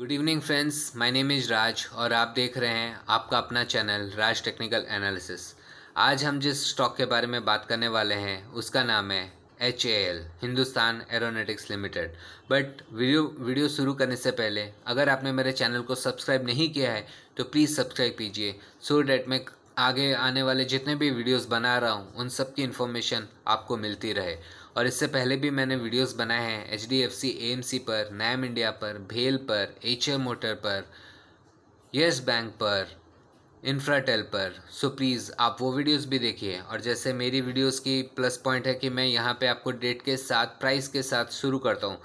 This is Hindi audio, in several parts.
good evening friends my name is Raj और आप देख रहे हैं आपका अपना चैनल राज टेक्निकल एनालिसिस आज हम जिस स्टॉक के बारे में बात करने वाले हैं उसका नाम है H L Hindustan aeronautics limited but video video शुरू करने से पहले अगर आपने मेरे चैनल को सब्सक्राइब नहीं किया है तो प्लीज़ सब्सक्राइब कीजिए सो डैट में आगे आने वाले जितने भी वीडियोस बना रहा हूँ उन सब की इन्फॉर्मेशन आपको मिलती रहे और इससे पहले भी मैंने वीडियोस बनाए हैं H D F C M C पर नैम इंडिया पर भेल पर एच मोटर पर यस बैंक पर इन्फ्राटेल पर सो प्लीज़ आप वो वीडियोस भी देखिए और जैसे मेरी वीडियोस की प्लस पॉइंट है कि मैं यहाँ पे आपको डेट के साथ प्राइस के साथ शुरू करता हूँ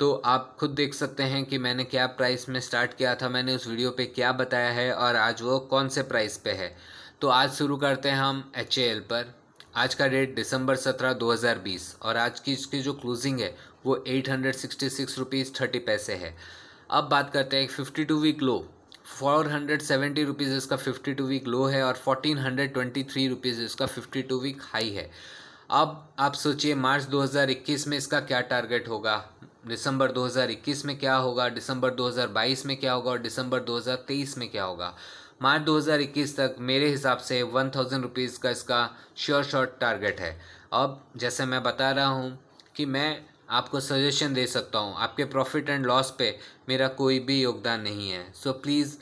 तो आप खुद देख सकते हैं कि मैंने क्या प्राइस में स्टार्ट किया था मैंने उस वीडियो पे क्या बताया है और आज वो कौन से प्राइस पे है तो आज शुरू करते हैं हम एच पर आज का डेट दिसंबर सत्रह दो हज़ार बीस और आज की इसकी जो क्लोजिंग है वो eight hundred sixty six rupees thirty पैसे है अब बात करते हैं fifty two week low four hundred seventy rupees इसका फिफ्टी टू वीक लो है और fourteen hundred twenty three rupees इसका फिफ्टी टू वीक हाई है अब आप सोचिए मार्च दो हज़ार इक्कीस में इसका क्या टारगेट होगा दिसंबर दो हज़ार इक्कीस में क्या होगा दिसंबर दो हज़ार बाईस में क्या होगा और दिसंबर दो हज़ार तेईस में क्या होगा मार्च 2021 तक मेरे हिसाब से वन थाउजेंड रुपीज़ का इसका श्योर शॉर्ट टारगेट है अब जैसे मैं बता रहा हूँ कि मैं आपको सजेशन दे सकता हूँ आपके प्रॉफिट एंड लॉस पे मेरा कोई भी योगदान नहीं है सो प्लीज़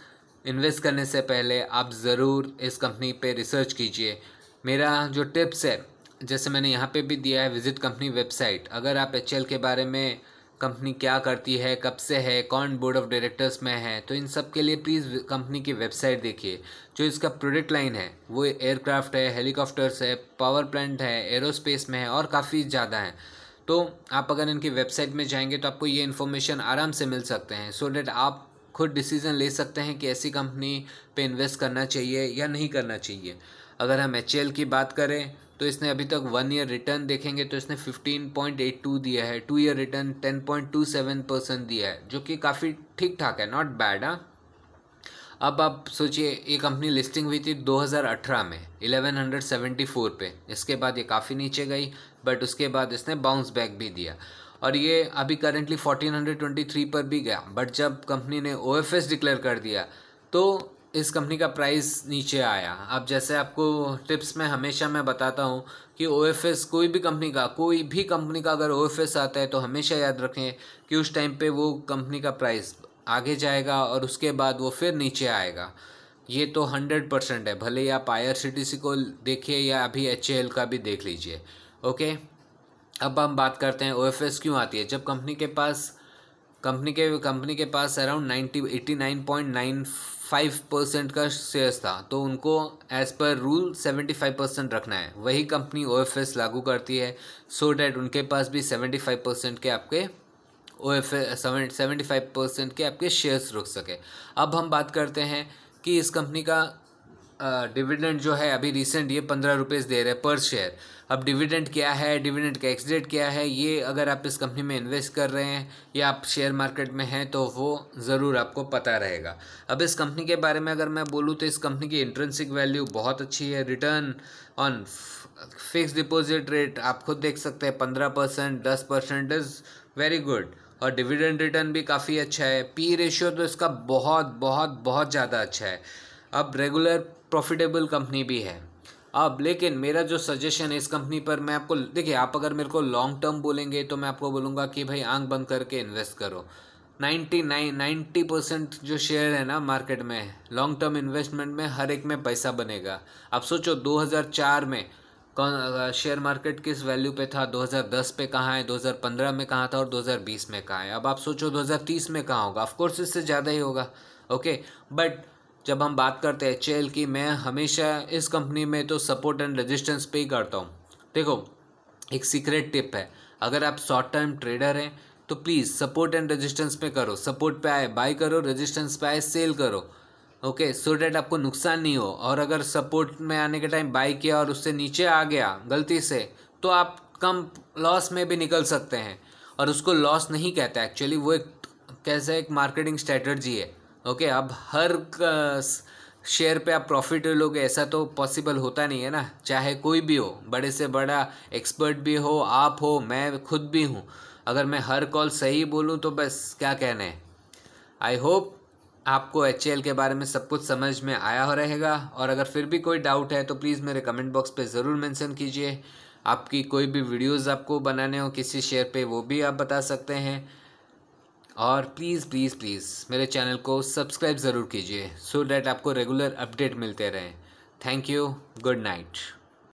इन्वेस्ट करने से पहले आप ज़रूर इस कंपनी पे रिसर्च कीजिए मेरा जो टिप्स है जैसे मैंने यहाँ पे भी दिया है विज़िट कंपनी वेबसाइट अगर आप एच के बारे में कंपनी क्या करती है कब से है कौन बोर्ड ऑफ डायरेक्टर्स में है तो इन सब के लिए प्लीज़ कंपनी की वेबसाइट देखिए जो इसका प्रोडक्ट लाइन है वो एयरक्राफ्ट है हेलीकॉप्टर्स है पावर प्लांट है एरोस्पेस में है और काफ़ी ज़्यादा है तो आप अगर इनकी वेबसाइट में जाएंगे तो आपको ये इन्फॉर्मेशन आराम से मिल सकते हैं सो so डैट आप खुद डिसीज़न ले सकते हैं कि ऐसी कंपनी पे इन्वेस्ट करना चाहिए या नहीं करना चाहिए अगर हम एच की बात करें तो इसने अभी तक वन ईयर रिटर्न देखेंगे तो इसने 15.82 दिया है टू ईयर रिटर्न 10.27 परसेंट दिया है जो कि काफ़ी ठीक ठाक है नॉट बैड हाँ अब आप सोचिए ये कंपनी लिस्टिंग हुई थी 2018 में 1174 पे इसके बाद ये काफ़ी नीचे गई बट उसके बाद इसने बाउंस बैक भी दिया और ये अभी करेंटली 1423 पर भी गया बट जब कंपनी ने ओ डिक्लेयर कर दिया तो इस कंपनी का प्राइस नीचे आया अब जैसे आपको टिप्स में हमेशा मैं बताता हूँ कि ओ कोई भी कंपनी का कोई भी कंपनी का अगर ओ आता है तो हमेशा याद रखें कि उस टाइम पे वो कंपनी का प्राइस आगे जाएगा और उसके बाद वो फिर नीचे आएगा ये तो हंड्रेड परसेंट है भले ही आप आई को देखिए या अभी एच का भी देख लीजिए ओके अब हम बात करते हैं ओ क्यों आती है जब कंपनी के पास कंपनी के कंपनी के पास around ninety eighty nine point nine five percent का शेयर्स था तो उनको as per rule seventy five percent रखना है वही कंपनी ओ एफ एस लागू करती है सो so डैट उनके पास भी सेवेंटी फाइव परसेंट के आपके O F seventy five percent के आपके शेयर्स रुक सके अब हम बात करते हैं कि इस कंपनी का डिविडेंड जो है अभी रिसेंट ये पंद्रह रुपीज़ दे रहे हैं पर शेयर अब डिविडेंड क्या है डिविडेंड का एक्सडेट क्या है ये अगर आप इस कंपनी में इन्वेस्ट कर रहे हैं या आप शेयर मार्केट में हैं तो वो ज़रूर आपको पता रहेगा अब इस कंपनी के बारे में अगर मैं बोलूँ तो इस कंपनी की इंट्रेंसिक वैल्यू बहुत अच्छी है return on fix deposit rate आप खुद देख सकते हैं पंद्रह परसेंट दस परसेंट इज़ वेरी गुड और डिविडेंड रिटर्न भी काफ़ी अच्छा है पी रेशियो तो इसका बहुत बहुत बहुत ज़्यादा अच्छा है अब रेगुलर प्रॉफिटेबल कंपनी भी है अब लेकिन मेरा जो सजेशन है इस कंपनी पर मैं आपको देखिए आप अगर मेरे को लॉन्ग टर्म बोलेंगे तो मैं आपको बोलूँगा कि भाई आंख बंद करके इन्वेस्ट करो नाइन्टी नाइन नाइन्टी परसेंट जो शेयर है ना मार्केट में लॉन्ग टर्म इन्वेस्टमेंट में हर एक में पैसा बनेगा आप सोचो 2004 में कौन शेयर मार्केट किस वैल्यू पे था 2010 पे कहाँ है 2015 में कहाँ था और 2020 में कहाँ है अब आप सोचो 2030 में कहाँ होगा ऑफकोर्स इससे ज़्यादा ही होगा ओके बट जब हम बात करते हैं एच की मैं हमेशा इस कंपनी में तो सपोर्ट एंड रेजिस्टेंस पे ही करता हूँ देखो एक सीक्रेट टिप है अगर आप शॉर्ट टर्म ट्रेडर हैं तो प्लीज़ सपोर्ट एंड रेजिस्टेंस पे करो सपोर्ट पे आए बाई करो रेजिस्टेंस पे आए सेल करो ओके सो डैट आपको नुकसान नहीं हो और अगर सपोर्ट में आने के टाइम बाई किया और उससे नीचे आ गया गलती से तो आप कम लॉस में भी निकल सकते हैं और उसको लॉस नहीं कहता एक्चुअली वो एक कैसे एक मार्केटिंग स्ट्रेटर्जी है ओके अब हर शेयर पे आप प्रॉफिट लोगे ऐसा तो पॉसिबल होता नहीं है ना चाहे कोई भी हो बड़े से बड़ा एक्सपर्ट भी हो आप हो मैं खुद भी हूँ अगर मैं हर कॉल सही बोलूँ तो बस क्या कहना है आई होप आपको एच के बारे में सब कुछ समझ में आया हो रहेगा और अगर फिर भी कोई डाउट है तो प्लीज़ मेरे कमेंट बॉक्स पे ज़रूर मेंशन कीजिए आपकी कोई भी वीडियोस आपको बनाने हो किसी शेयर पे वो भी आप बता सकते हैं और प्लीज़ प्लीज़ प्लीज़ मेरे चैनल को सब्सक्राइब ज़रूर कीजिए सो डैट आपको रेगुलर अपडेट मिलते रहें थैंक यू गुड नाइट